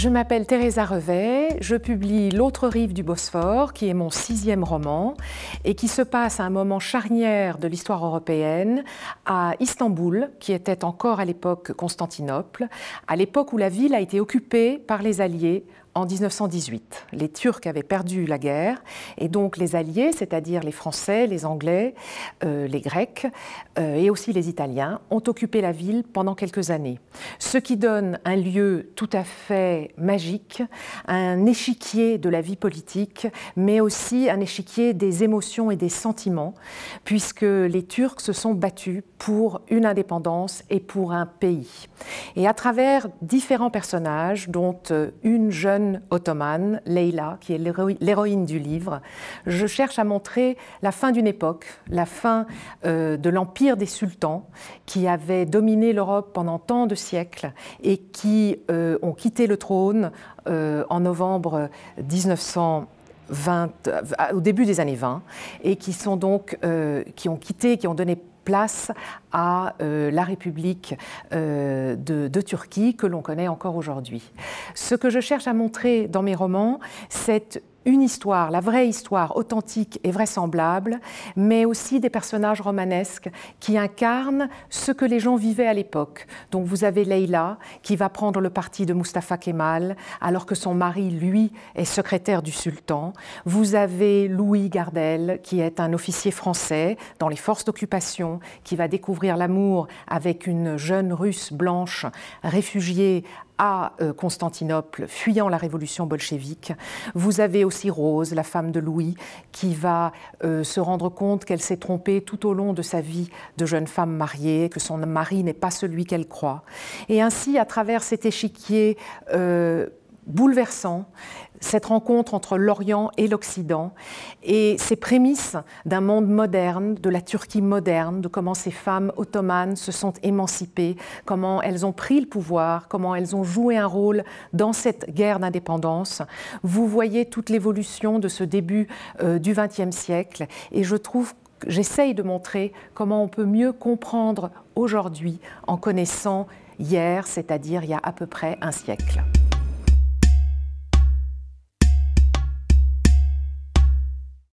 Je m'appelle Teresa Revet, je publie L'autre rive du Bosphore, qui est mon sixième roman, et qui se passe à un moment charnière de l'histoire européenne, à Istanbul, qui était encore à l'époque Constantinople, à l'époque où la ville a été occupée par les Alliés en 1918. Les Turcs avaient perdu la guerre et donc les Alliés, c'est-à-dire les Français, les Anglais, euh, les Grecs euh, et aussi les Italiens, ont occupé la ville pendant quelques années. Ce qui donne un lieu tout à fait magique, un échiquier de la vie politique, mais aussi un échiquier des émotions et des sentiments, puisque les Turcs se sont battus pour une indépendance et pour un pays. Et à travers différents personnages, dont euh, une jeune ottomane, Leila, qui est l'héroïne du livre, je cherche à montrer la fin d'une époque, la fin euh, de l'empire des sultans qui avait dominé l'Europe pendant tant de siècles et qui euh, ont quitté le trône euh, en novembre 1920, au début des années 20, et qui sont donc qui ont quitté, qui ont donné place à euh, la République euh, de, de, Turquie que l'on connaît encore aujourd'hui. Ce que je cherche à montrer dans mes romans, c'est une histoire, la vraie histoire authentique et vraisemblable, mais aussi des personnages romanesques qui incarnent ce que les gens vivaient à l'époque. Donc vous avez Leila qui va prendre le parti de Mustafa Kemal alors que son mari, lui, est secrétaire du sultan. Vous avez Louis Gardel qui est un officier français dans les forces d'occupation qui va découvrir l'amour avec une jeune russe blanche réfugiée à euh, Constantinople, fuyant la révolution bolchévique. Vous avez aussi Rose, la femme de Louis, qui va euh, se rendre compte qu'elle s'est trompée tout au long de sa vie de jeune femme mariée, que son mari n'est pas celui qu'elle croit. Et ainsi, à travers cet échiquier euh, bouleversant, cette rencontre entre l'Orient et l'Occident et ses prémices d'un monde moderne, de la Turquie moderne, de comment ces femmes ottomanes se sont émancipées, comment elles ont pris le pouvoir, comment elles ont joué un rôle dans cette guerre d'indépendance. Vous voyez toute l'évolution de ce début euh, du XXe siècle et je trouve J'essaye de montrer comment on peut mieux comprendre aujourd'hui en connaissant hier, c'est-à-dire il y a à peu près un siècle.